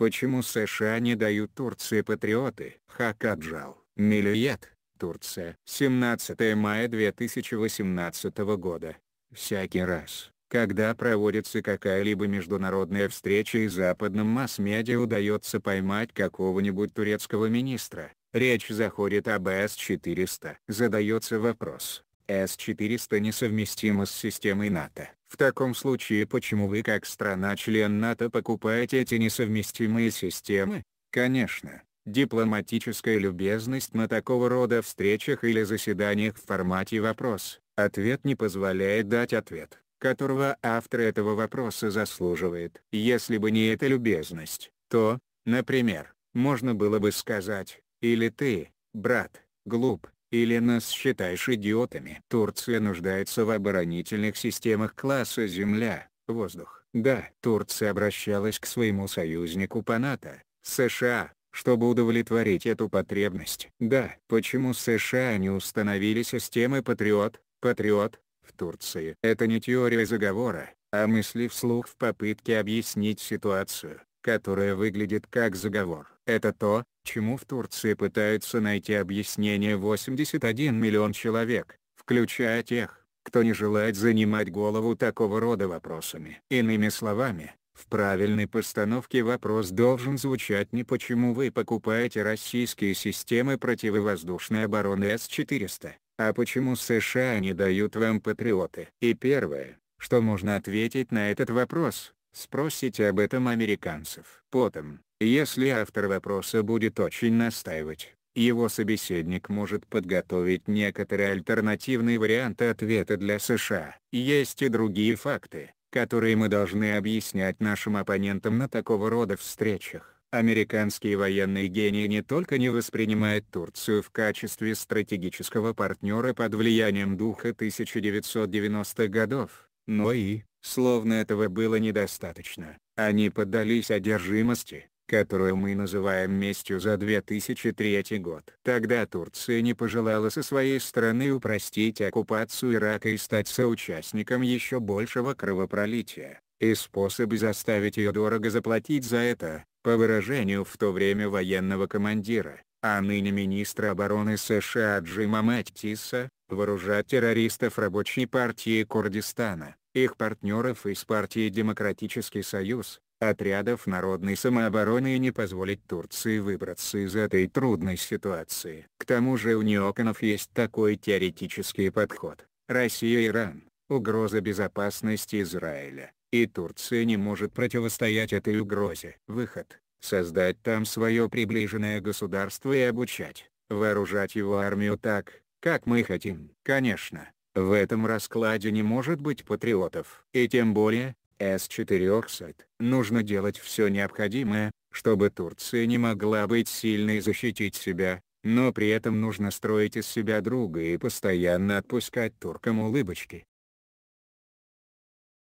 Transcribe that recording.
Почему США не дают Турции патриоты? Хакаджал, Милиет, Турция. 17 мая 2018 года. Всякий раз, когда проводится какая-либо международная встреча и западным масс-медиа удается поймать какого-нибудь турецкого министра, речь заходит об С-400. Задается вопрос, С-400 несовместима с системой НАТО. В таком случае почему вы как страна-член НАТО покупаете эти несовместимые системы? Конечно, дипломатическая любезность на такого рода встречах или заседаниях в формате вопрос-ответ не позволяет дать ответ, которого автор этого вопроса заслуживает. Если бы не эта любезность, то, например, можно было бы сказать, или ты, брат, глуп, или нас считаешь идиотами? Турция нуждается в оборонительных системах класса «Земля», «Воздух». Да, Турция обращалась к своему союзнику по НАТО, США, чтобы удовлетворить эту потребность. Да, почему США не установили системы «Патриот», «Патриот» в Турции? Это не теория заговора, а мысли вслух в попытке объяснить ситуацию, которая выглядит как заговор. Это то, чему в Турции пытаются найти объяснение 81 миллион человек, включая тех, кто не желает занимать голову такого рода вопросами. Иными словами, в правильной постановке вопрос должен звучать не почему вы покупаете российские системы противовоздушной обороны С-400, а почему США не дают вам патриоты. И первое, что можно ответить на этот вопрос, Спросите об этом американцев. Потом, если автор вопроса будет очень настаивать, его собеседник может подготовить некоторые альтернативные варианты ответа для США. Есть и другие факты, которые мы должны объяснять нашим оппонентам на такого рода встречах. Американские военные гении не только не воспринимают Турцию в качестве стратегического партнера под влиянием духа 1990-х годов, но и, Словно этого было недостаточно, они поддались одержимости, которую мы называем местью за 2003 год. Тогда Турция не пожелала со своей стороны упростить оккупацию Ирака и стать соучастником еще большего кровопролития, и способы заставить ее дорого заплатить за это, по выражению в то время военного командира, а ныне министра обороны США Джима Мэттиса, вооружать террористов рабочей партии Курдистана их партнеров из партии «Демократический союз», отрядов народной самообороны и не позволить Турции выбраться из этой трудной ситуации. К тому же у неоконов есть такой теоретический подход. Россия-Иран, угроза безопасности Израиля, и Турция не может противостоять этой угрозе. Выход – создать там свое приближенное государство и обучать, вооружать его армию так, как мы хотим. Конечно, в этом раскладе не может быть патриотов. И тем более, С-4 Нужно делать все необходимое, чтобы Турция не могла быть сильной и защитить себя, но при этом нужно строить из себя друга и постоянно отпускать туркам улыбочки.